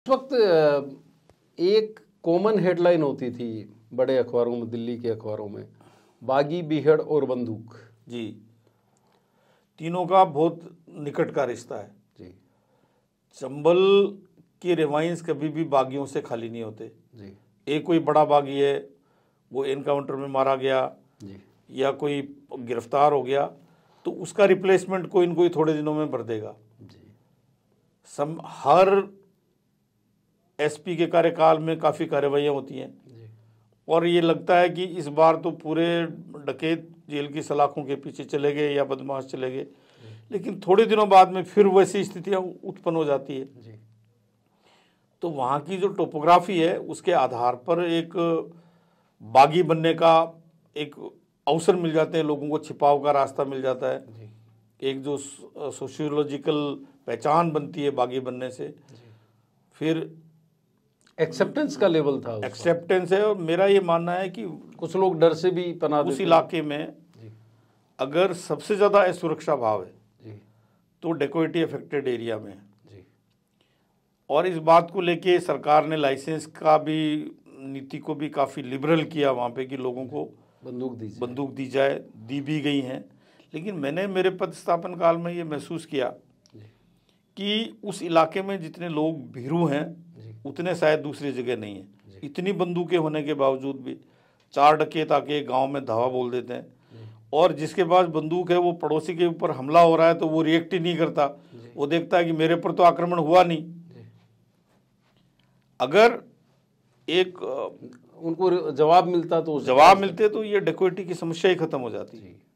उस वक्त एक कॉमन हेडलाइन होती थी बड़े अखबारों में दिल्ली के अखबारों में बागी बिहड़ और बंदूक जी तीनों का बहुत निकट का रिश्ता है जी चंबल के रिवाइंस कभी भी बागियों से खाली नहीं होते जी एक कोई बड़ा बागी है वो एनकाउंटर में मारा गया जी या कोई गिरफ्तार हो गया तो उसका रिप्लेसमेंट कोई इनको थोड़े दिनों में भर देगा जी सम हर एसपी के कार्यकाल में काफ़ी कार्रवाइयाँ होती हैं और ये लगता है कि इस बार तो पूरे डकैत जेल की सलाखों के पीछे चले गए या बदमाश चले गए लेकिन थोड़े दिनों बाद में फिर वैसी स्थितियाँ उत्पन्न हो जाती है तो वहाँ की जो टोपोग्राफी है उसके आधार पर एक बागी बनने का एक अवसर मिल जाते हैं लोगों को छिपाव का रास्ता मिल जाता है एक जो सोशियोलॉजिकल पहचान बनती है बागी बनने से फिर एक्सेप्टेंस का लेवल था एक्सेप्टेंस है और मेरा ये मानना है कि कुछ लोग डर से भी पना उस इलाके में अगर सबसे ज़्यादा असुरक्षा भाव है जी तो डेकोरेटिव अफेक्टेड एरिया में और इस बात को लेके सरकार ने लाइसेंस का भी नीति को भी काफ़ी लिबरल किया वहाँ पे कि लोगों को बंदूक दी बंदूक दी जाए दी भी गई हैं लेकिन मैंने मेरे पदस्थापन काल में ये महसूस किया कि उस इलाके में जितने लोग भीरू हैं उतने शायद दूसरी जगह नहीं है इतनी बंदूकें होने के बावजूद भी चार डके ताके गांव में धावा बोल देते हैं और जिसके पास बंदूक है वो पड़ोसी के ऊपर हमला हो रहा है तो वो रिएक्ट ही नहीं करता वो देखता है कि मेरे पर तो आक्रमण हुआ नहीं अगर एक उनको जवाब मिलता तो जवाब मिलते तो ये डेकोटी की समस्या ही खत्म हो जाती है